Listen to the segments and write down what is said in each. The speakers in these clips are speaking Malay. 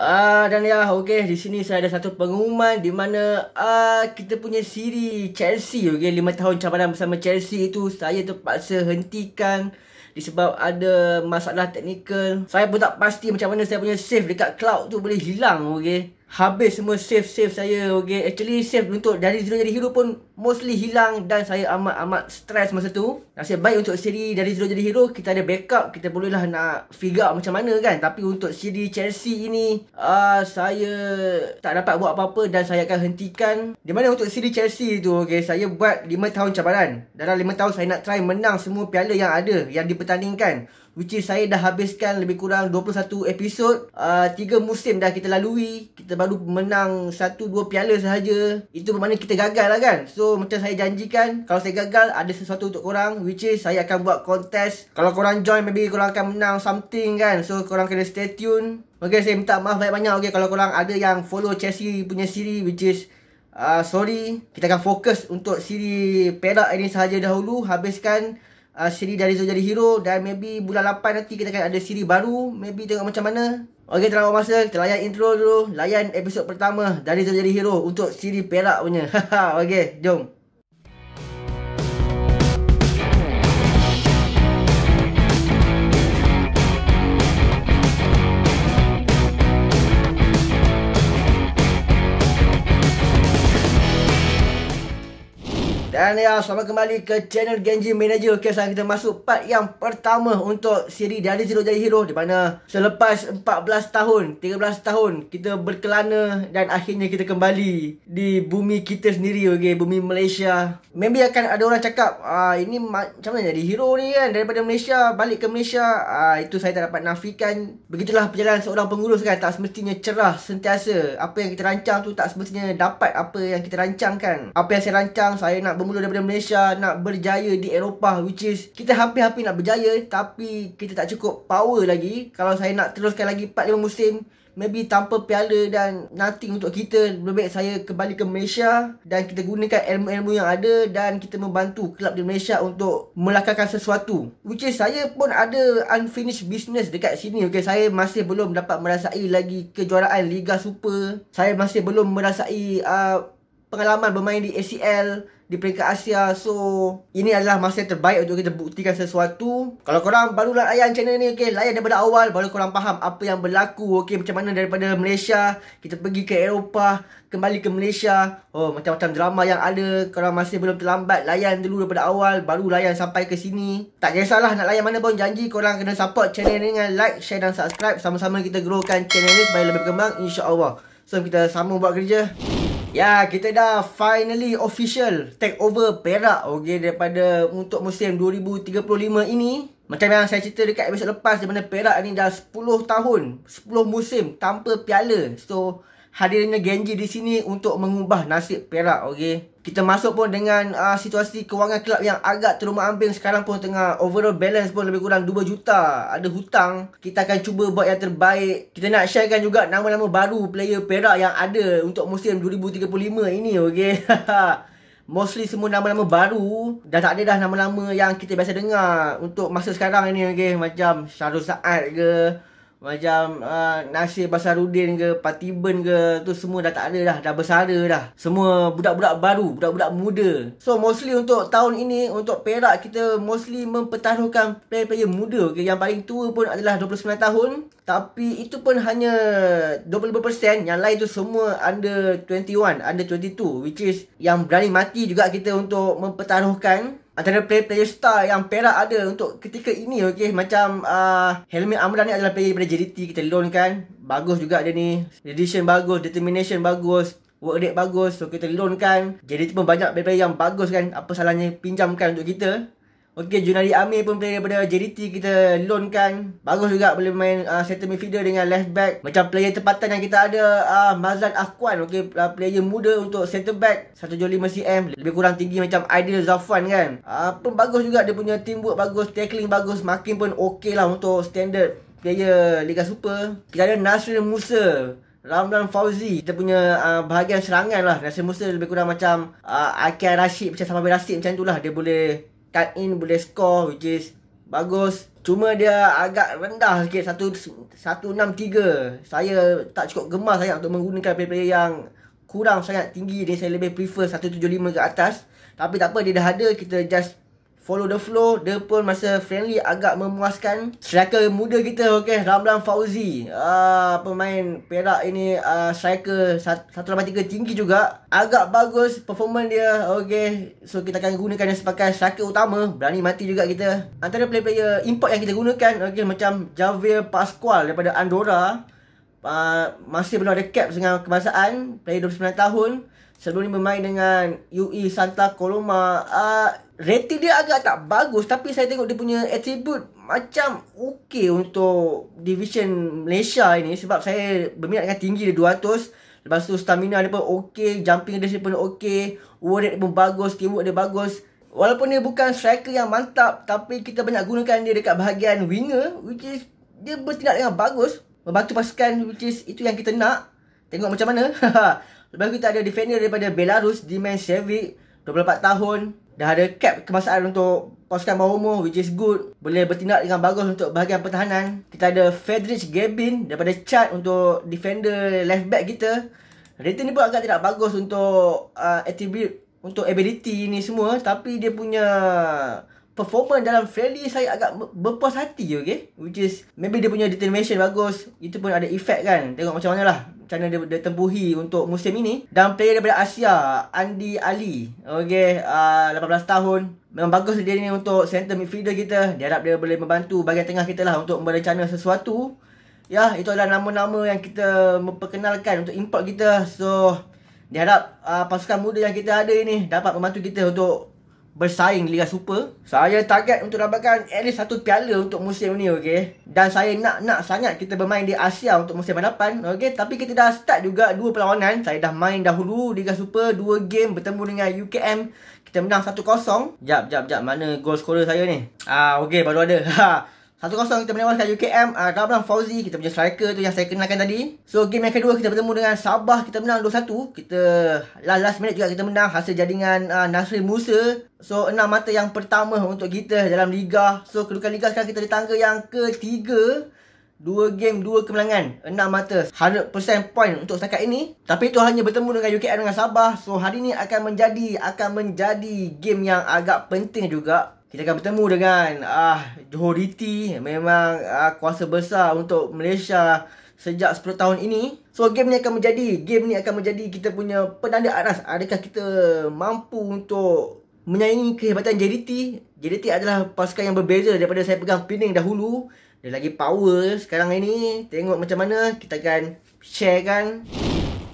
uh, ah, dan ya okey di sini saya ada satu pengumuman di mana uh, kita punya siri Chelsea okey Lima tahun cabaran bersama Chelsea itu saya terpaksa hentikan disebab ada masalah teknikal. Saya pun tak pasti macam mana saya punya save dekat cloud tu boleh hilang okey. Habis semua save-save saya okay. Actually save untuk dari zero jadi hero pun Mostly hilang dan saya amat-amat stress masa tu Nasib baik untuk siri dari zero jadi hero Kita ada backup Kita bolehlah nak figure out macam mana kan Tapi untuk siri Chelsea ini uh, Saya tak dapat buat apa-apa Dan saya akan hentikan Di mana untuk siri Chelsea tu okay. Saya buat 5 tahun cabaran Dalam 5 tahun saya nak try menang semua piala yang ada Yang dipertandingkan Which is saya dah habiskan lebih kurang 21 episod uh, ah, 3 musim dah kita lalui Kita baru menang satu dua piala sahaja Itu bermakna kita gagal lah kan So macam saya janjikan Kalau saya gagal ada sesuatu untuk korang Which is saya akan buat kontes Kalau korang join maybe korang akan menang something kan So korang kena stay tune Okay saya minta maaf banyak-banyak Okay kalau korang ada yang follow Chelsea punya siri Which is uh, sorry Kita akan fokus untuk siri Perak ini sahaja dahulu Habiskan uh, siri dari Zul jadi hero dan maybe bulan 8 nanti kita akan ada siri baru maybe tengok macam mana Okay, terlalu lama masa, kita layan intro dulu, layan episod pertama dari Zul jadi hero untuk siri perak punya. okay, jom. Dan ya, selamat kembali ke channel Genji Manager Okay, sekarang kita masuk part yang pertama untuk siri Dari Zero Jadi Hero Di mana selepas 14 tahun, 13 tahun Kita berkelana dan akhirnya kita kembali Di bumi kita sendiri, okay Bumi Malaysia Maybe akan ada orang cakap ah Ini macam mana jadi hero ni kan Daripada Malaysia, balik ke Malaysia ah Itu saya tak dapat nafikan Begitulah perjalanan seorang pengurus kan Tak semestinya cerah sentiasa Apa yang kita rancang tu tak semestinya dapat apa yang kita rancangkan Apa yang saya rancang, saya nak bermula bermula daripada Malaysia nak berjaya di Eropah which is kita hampir-hampir nak berjaya tapi kita tak cukup power lagi kalau saya nak teruskan lagi 4-5 musim maybe tanpa piala dan nothing untuk kita lebih baik saya kembali ke Malaysia dan kita gunakan ilmu-ilmu yang ada dan kita membantu kelab di Malaysia untuk melakarkan sesuatu which is saya pun ada unfinished business dekat sini okay, saya masih belum dapat merasai lagi kejuaraan Liga Super saya masih belum merasai uh, pengalaman bermain di ACL di peringkat Asia. So, ini adalah masa terbaik untuk kita buktikan sesuatu. Kalau korang baru layan channel ni, okay, layan daripada awal baru korang faham apa yang berlaku. Okay, macam mana daripada Malaysia, kita pergi ke Eropah, kembali ke Malaysia. Oh, macam-macam drama yang ada. Korang masih belum terlambat, layan dulu daripada awal baru layan sampai ke sini. Tak kisahlah nak layan mana pun, janji korang kena support channel ni dengan like, share dan subscribe. Sama-sama kita growkan channel ni supaya lebih berkembang, insya Allah. So kita sama buat kerja. Ya, kita dah finally official take over Perak okay? daripada untuk musim 2035 ini. Macam yang saya cerita dekat episod lepas di mana Perak ni dah 10 tahun, 10 musim tanpa piala. So hadirnya Genji di sini untuk mengubah nasib Perak okey. Kita masuk pun dengan uh, situasi kewangan kelab yang agak terumah ambing sekarang pun tengah overall balance pun lebih kurang 2 juta ada hutang. Kita akan cuba buat yang terbaik. Kita nak sharekan juga nama-nama baru player Perak yang ada untuk musim 2035 ini okey. Mostly semua nama-nama baru Dah tak ada dah nama-nama yang kita biasa dengar Untuk masa sekarang ini. okay? Macam Syarul Saad ke macam uh, Nasir Basarudin ke Patiben ke tu semua dah tak ada dah dah bersara dah semua budak-budak baru budak-budak muda so mostly untuk tahun ini untuk Perak kita mostly mempertaruhkan player-player muda okay? yang paling tua pun adalah 29 tahun tapi itu pun hanya 25% yang lain tu semua under 21 under 22 which is yang berani mati juga kita untuk mempertaruhkan antara player-player star yang Perak ada untuk ketika ini okey macam uh, Helmi Amran ni adalah player daripada JDT kita loan kan bagus juga dia ni edition bagus determination bagus work rate bagus so kita loan kan JDT pun banyak player-player yang bagus kan apa salahnya pinjamkan untuk kita Okey, Junari Amir pun player daripada JDT kita loan kan. Bagus juga boleh main uh, center midfielder dengan left back. Macam player tempatan yang kita ada uh, Mazlan Akwan. Okey, uh, player muda untuk center back. 1.5 cm. Lebih kurang tinggi macam Aidil Zafwan kan. Uh, pun bagus juga dia punya teamwork bagus. Tackling bagus. makin pun okey lah untuk standard player Liga Super. Kita ada Nasir Musa. Ramdan Fauzi Kita punya uh, bahagian serangan lah Nasir Musa lebih kurang macam uh, Akhil Rashid Macam Samabir Rashid macam tu lah Dia boleh cut in boleh score which is bagus cuma dia agak rendah sikit 163 saya tak cukup gemar sangat untuk menggunakan player-player yang kurang sangat tinggi ni saya lebih prefer 175 ke atas tapi tak apa dia dah ada kita just follow the flow dia pun masa friendly agak memuaskan striker muda kita okay Ramlan Fauzi ah uh, pemain Perak ini uh, striker 183 tinggi juga agak bagus performance dia okay. so kita akan gunakan dia sebagai striker utama berani mati juga kita antara player-player import yang kita gunakan okay macam Javier Pascual daripada Andorra uh, masih belum ada cap dengan kebangsaan player 29 tahun sebelum ni bermain dengan UE Santa Coloma uh, rating dia agak tak bagus tapi saya tengok dia punya attribute macam okey untuk division Malaysia ini sebab saya berminat dengan tinggi dia 200 lepas tu stamina dia pun okey jumping dia pun okey word dia pun bagus teamwork dia bagus walaupun dia bukan striker yang mantap tapi kita banyak gunakan dia dekat bahagian winger which is dia bertindak dengan bagus membantu pasukan which is itu yang kita nak tengok macam mana Lepas kita ada defender daripada Belarus, Dimen Shevik, 24 tahun. Dah ada cap kemasaan untuk pasukan bawah umur, which is good. Boleh bertindak dengan bagus untuk bahagian pertahanan. Kita ada Fedrich Gabin daripada Chad untuk defender left back kita. Rating ni pun agak tidak bagus untuk uh, attribute, untuk ability ni semua. Tapi dia punya performance dalam friendly saya agak berpuas hati je, okay? Which is, maybe dia punya determination bagus. Itu pun ada effect kan? Tengok macam mana lah cara dia, dia tembuhi untuk musim ini dan player daripada Asia Andy Ali okay, uh, ah, 18 tahun memang bagus dia ni untuk center midfielder kita dia harap dia boleh membantu bahagian tengah kita lah untuk merencana sesuatu ya itu adalah nama-nama yang kita memperkenalkan untuk import kita so dia harap uh, pasukan muda yang kita ada ini dapat membantu kita untuk bersaing Liga Super. Saya target untuk dapatkan at least satu piala untuk musim ni, okey. Dan saya nak-nak sangat kita bermain di Asia untuk musim hadapan, okey. Tapi kita dah start juga dua perlawanan. Saya dah main dahulu Liga Super dua game bertemu dengan UKM. Kita menang 1-0. Jap, jap, jap. Mana gol scorer saya ni? Ah, okey. Baru ada. Ha. Satu kosong kita menewas kat UKM uh, ah, Kalau Fauzi Kita punya striker tu Yang saya kenalkan tadi So game yang kedua Kita bertemu dengan Sabah Kita menang 2-1 Kita Last minute juga kita menang Hasil jaringan uh, ah, Nasri Musa So enam mata yang pertama Untuk kita dalam Liga So kedudukan Liga sekarang Kita di tangga yang ketiga dua game dua kemenangan enam mata 100% point untuk setakat ini Tapi itu hanya bertemu dengan UKM dengan Sabah So hari ini akan menjadi Akan menjadi game yang agak penting juga kita akan bertemu dengan ah Johor DT memang uh, kuasa besar untuk Malaysia sejak 10 tahun ini. So game ni akan menjadi game ni akan menjadi kita punya penanda aras adakah kita mampu untuk menyaingi kehebatan JDT. JDT adalah pasukan yang berbeza daripada saya pegang Pening dahulu. Dia lagi power sekarang ini. Tengok macam mana kita akan share kan.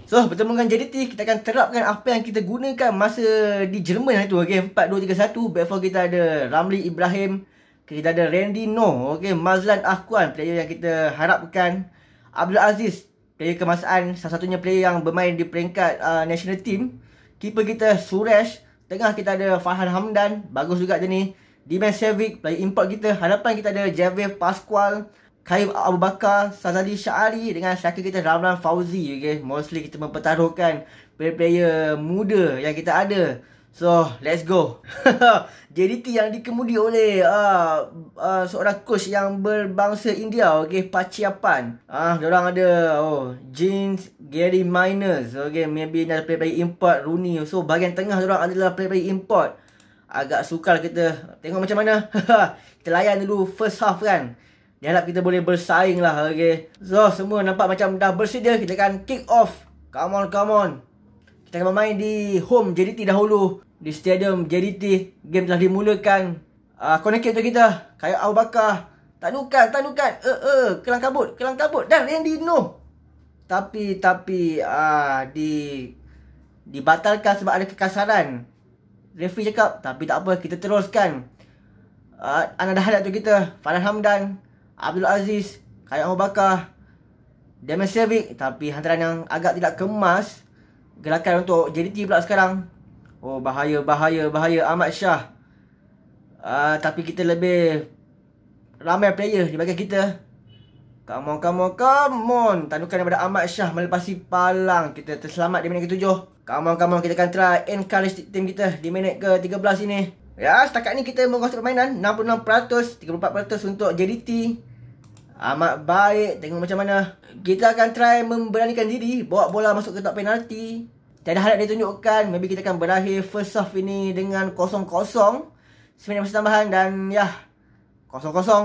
So bertemu dengan JDT Kita akan terapkan apa yang kita gunakan Masa di Jerman itu Okay 4-2-3-1 Before kita ada Ramli Ibrahim Kita ada Randy Noh Okay Mazlan Akuan Player yang kita harapkan Abdul Aziz Player kemasaan Salah satunya player yang bermain di peringkat uh, national team Keeper kita Suresh Tengah kita ada Farhan Hamdan Bagus juga dia ni Dimas Sevic Player import kita Harapan kita ada Javier Pasqual Khaib Abu Bakar, Sazali Syari dengan striker kita Ramlan Fauzi. Okay? Mostly kita mempertaruhkan player-player muda yang kita ada. So, let's go. JDT yang dikemudi oleh uh, uh, seorang coach yang berbangsa India. Okay, Paciapan. Ah, uh, orang ada oh, Jeans, Gary Miners. Okay, maybe ada player-player import Rooney. So, bahagian tengah orang adalah player-player import. Agak sukar kita. Tengok macam mana. kita layan dulu first half kan. Ni harap kita boleh bersaing lah okay. So semua nampak macam dah dia Kita akan kick off Come on come on Kita akan bermain di home JDT dahulu Di stadium JDT Game telah dimulakan uh, ah, Connected untuk kita Kayak Abu Bakar tak tandukan uh, eh, uh, eh, Kelang kabut Kelang kabut Dan Randy no Tapi tapi uh, di Dibatalkan sebab ada kekasaran Referee cakap Tapi tak apa kita teruskan uh, ah, Anak dahadat tu kita Farhan Hamdan Abdul Aziz, Kai Abu Bakar, Damian Sevic tapi hantaran yang agak tidak kemas gerakan untuk JDT pula sekarang. Oh bahaya bahaya bahaya Ahmad Shah. Uh, tapi kita lebih ramai player di bahagian kita. Come on, come on, come on. Tandukan daripada Ahmad Shah melepasi palang. Kita terselamat di minit ke-7. Come on, come on. Kita akan try encourage team kita di minit ke-13 ini. Ya, setakat ni kita menguasai permainan 66%, 34% untuk JDT. Amat baik. Tengok macam mana. Kita akan try memberanikan diri bawa bola masuk ke tak penalti. Tiada harap dia tunjukkan. Maybe kita akan berakhir first half ini dengan kosong kosong 0 masa tambahan dan ya, kosong kosong.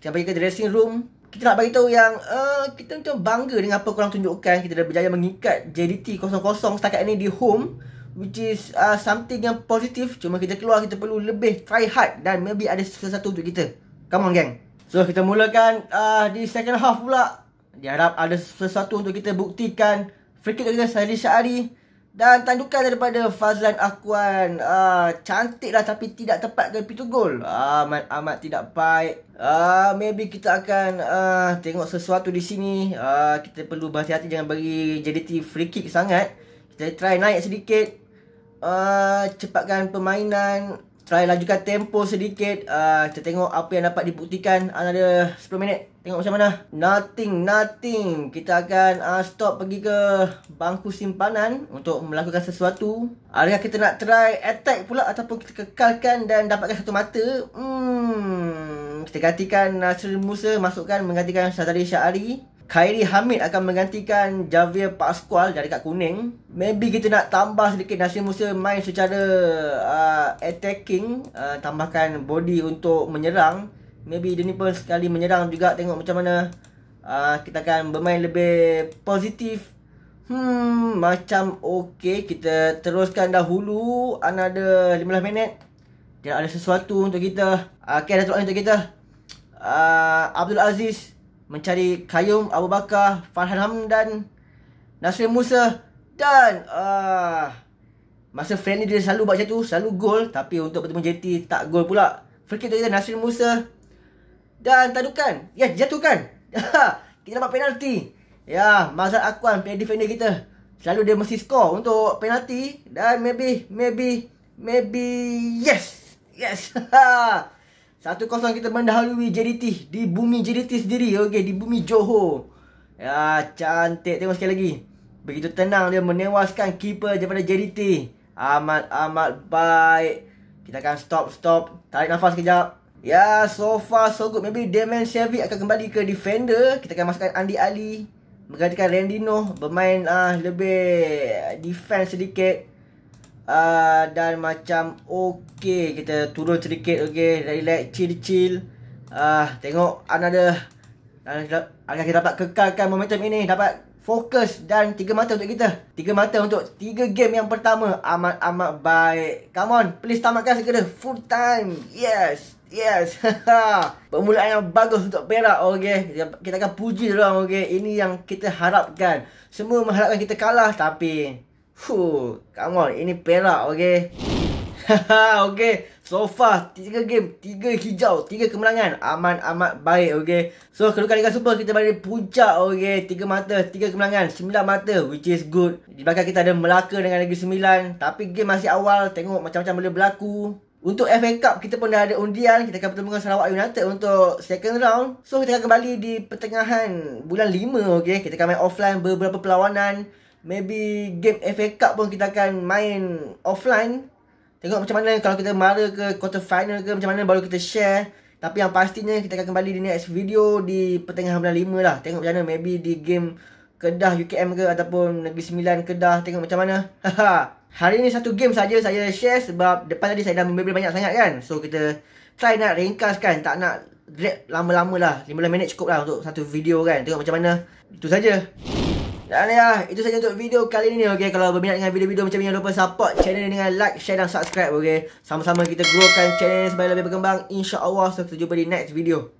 Kita pergi ke dressing room. Kita nak bagi tahu yang uh, kita macam bangga dengan apa korang tunjukkan. Kita dah berjaya mengikat JDT kosong kosong. setakat ini di home which is uh, something yang positif cuma kita keluar kita perlu lebih try hard dan maybe ada sesuatu untuk kita come on gang so kita mulakan uh, di second half pula diharap ada sesuatu untuk kita buktikan free kick kita Sahri Syahari dan tandukan daripada Fazlan Akuan uh, lah, tapi tidak tepat ke pintu gol amat uh, amat tidak baik uh, maybe kita akan uh, tengok sesuatu di sini uh, kita perlu berhati-hati jangan bagi JDT free kick sangat Kita try naik sedikit uh, cepatkan permainan try lajukan tempo sedikit uh, kita tengok apa yang dapat dibuktikan ada 10 minit tengok macam mana nothing nothing kita akan uh, stop pergi ke bangku simpanan untuk melakukan sesuatu adakah kita nak try attack pula ataupun kita kekalkan dan dapatkan satu mata hmm kita gantikan Nasir Musa masukkan menggantikan Syahdari Syahari Khairi Hamid akan menggantikan Javier Pascual dari kat Kuning. Maybe kita nak tambah sedikit Nasir Musa main secara uh, attacking. Uh, tambahkan body untuk menyerang. Maybe dia ni pun sekali menyerang juga. Tengok macam mana uh, kita akan bermain lebih positif. Hmm, macam okey. Kita teruskan dahulu. Another 15 minit. Dia ada sesuatu untuk kita. Uh, okay, ada sesuatu untuk kita. Uh, Abdul Aziz mencari Kayum Abu Bakar, Farhan Hamdan, Nasri Musa dan uh, masa friendly dia selalu buat macam tu, selalu gol tapi untuk bertemu JT tak gol pula. Free kick untuk Nasri Musa dan tadukan. Ya, yes, jatuhkan. kita dapat penalti. Ya, akuan pen defender kita. Selalu dia mesti skor untuk penalti dan maybe maybe maybe yes. Yes. Satu kosong kita mendahului JDT di bumi JDT sendiri. Okey, di bumi Johor. Ya, cantik. Tengok sekali lagi. Begitu tenang dia menewaskan keeper daripada JDT. Amat amat baik. Kita akan stop stop. Tarik nafas kejap. Ya, so far so good. Maybe Damian Servi akan kembali ke defender. Kita akan masukkan Andy Ali. Menggantikan Randy Noh bermain uh, lebih defense sedikit. Ah, dan macam okey kita turun sedikit okey relax chill chill uh, ah, tengok another dan agar kita dapat kekalkan momentum ini dapat fokus dan tiga mata untuk kita tiga mata untuk tiga game yang pertama amat amat baik come on please tamatkan segera full time yes Yes. Permulaan yang bagus untuk Perak. Okey. Kita akan puji dia orang okey. Ini yang kita harapkan. Semua mengharapkan kita kalah tapi Fuh, come on, ini perak, okay? Haha, okay. So far, tiga game, tiga hijau, tiga kemenangan. Aman, amat baik, okay? So, kali Liga Super, kita balik di puncak, okay? Tiga mata, tiga kemenangan, sembilan mata, which is good. Di belakang kita ada Melaka dengan lagi Sembilan. Tapi game masih awal, tengok macam-macam boleh berlaku. Untuk FA Cup, kita pun dah ada undian. Kita akan bertemu dengan Sarawak United untuk second round. So, kita akan kembali di pertengahan bulan lima, okay? Kita akan main offline beberapa perlawanan. Maybe game FA Cup pun kita akan main offline. Tengok macam mana kalau kita mara ke quarter final ke macam mana baru kita share. Tapi yang pastinya kita akan kembali di next video di pertengahan bulan 5 lah. Tengok macam mana maybe di game Kedah UKM ke ataupun Negeri Sembilan Kedah. Tengok macam mana. Hari ni satu game saja saya share sebab depan tadi saya dah membeli banyak sangat kan. So kita try nak ringkaskan. Tak nak drag lama-lama lah. 15 minit cukup lah untuk satu video kan. Tengok macam mana. Itu saja. Dan ya, itu saja untuk video kali ini okey. Kalau berminat dengan video-video macam ni jangan lupa support channel ni dengan like, share dan subscribe okey. Sama-sama kita growkan channel ini supaya lebih berkembang. Insya-Allah so, kita jumpa di next video.